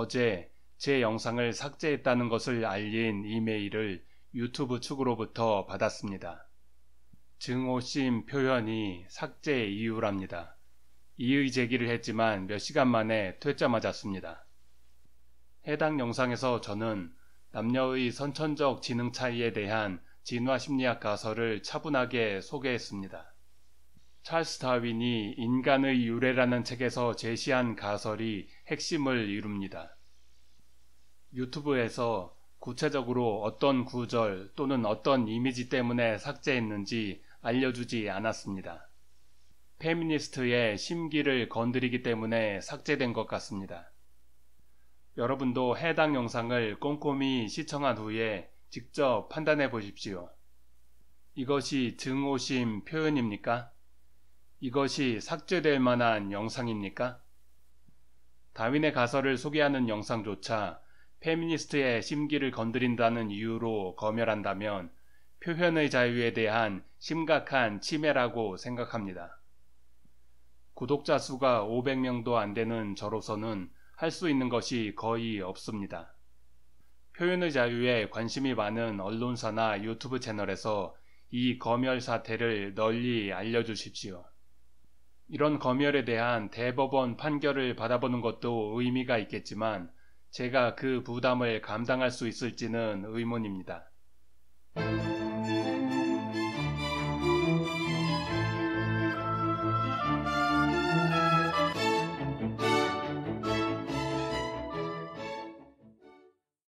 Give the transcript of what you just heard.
어제 제 영상을 삭제했다는 것을 알린 이메일을 유튜브 측으로부터 받았습니다. 증오심 표현이 삭제 이유랍니다. 이의 제기를 했지만 몇 시간 만에 퇴짜 맞았습니다. 해당 영상에서 저는 남녀의 선천적 지능 차이에 대한 진화 심리학 가설을 차분하게 소개했습니다. 찰스 다윈이 인간의 유래라는 책에서 제시한 가설이 핵심을 이룹니다. 유튜브에서 구체적으로 어떤 구절 또는 어떤 이미지 때문에 삭제했는지 알려주지 않았습니다. 페미니스트의 심기를 건드리기 때문에 삭제된 것 같습니다. 여러분도 해당 영상을 꼼꼼히 시청한 후에 직접 판단해 보십시오. 이것이 증오심 표현입니까? 이것이 삭제될 만한 영상입니까? 다윈의 가설을 소개하는 영상조차 페미니스트의 심기를 건드린다는 이유로 검열한다면 표현의 자유에 대한 심각한 침해라고 생각합니다. 구독자 수가 500명도 안 되는 저로서는 할 수 있는 것이 거의 없습니다. 표현의 자유에 관심이 많은 언론사나 유튜브 채널에서 이 검열 사태를 널리 알려주십시오. 이런 검열에 대한 대법원 판결을 받아보는 것도 의미가 있겠지만 제가 그 부담을 감당할 수 있을지는 의문입니다.